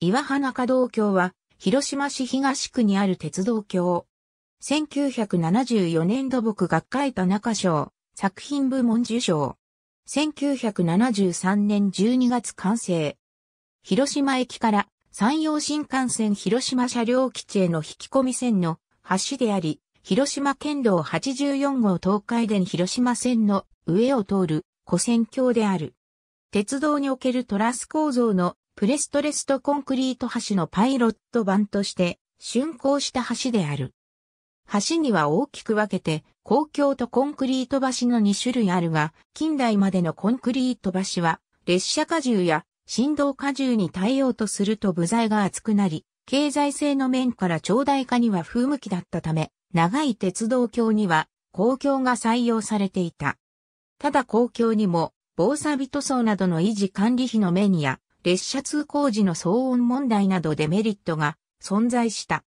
岩花華道橋は、広島市東区にある鉄道橋。1974年土木学会田中賞、作品部門受賞。1973年12月完成。広島駅から山陽新幹線広島車両基地への引き込み線の橋であり、広島県道84号東海電広島線の上を通る古線橋である。鉄道におけるトラス構造のプレストレストコンクリート橋のパイロット版として竣工した橋である。橋には大きく分けて、公共とコンクリート橋の2種類あるが、近代までのコンクリート橋は、列車荷重や振動荷重に対応とすると部材が厚くなり、経済性の面から長大化には風向きだったため、長い鉄道橋には公共が採用されていた。ただ公共にも、防錆塗層などの維持管理費の面や、列車通行時の騒音問題などデメリットが存在した。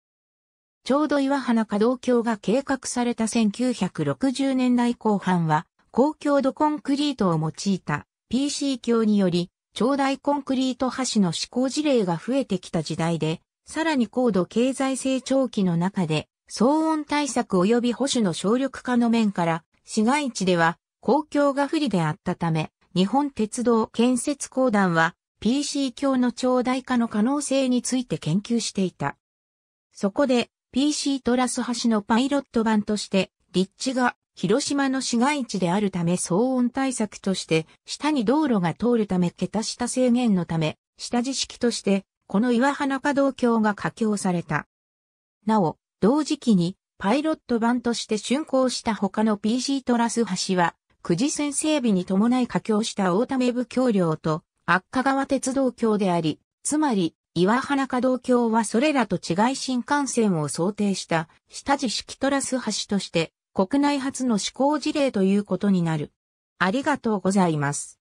ちょうど岩花可動橋が計画された1960年代後半は、高強度コンクリートを用いた PC 橋により、長大コンクリート橋の施行事例が増えてきた時代で、さらに高度経済成長期の中で、騒音対策及び保守の省力化の面から、市街地では公共が不利であったため、日本鉄道建設公団は PC 教の長大化の可能性について研究していた。そこで PC トラス橋のパイロット版として立地が広島の市街地であるため騒音対策として下に道路が通るため桁下制限のため下地式としてこの岩花可動橋が架橋された。なお、同時期にパイロット版として竣工した他の PC トラス橋は、九慈線整備に伴い架橋した大田目部橋梁と、悪化川鉄道橋であり、つまり、岩原可動橋はそれらと違い新幹線を想定した下地式トラス橋として国内初の試行事例ということになる。ありがとうございます。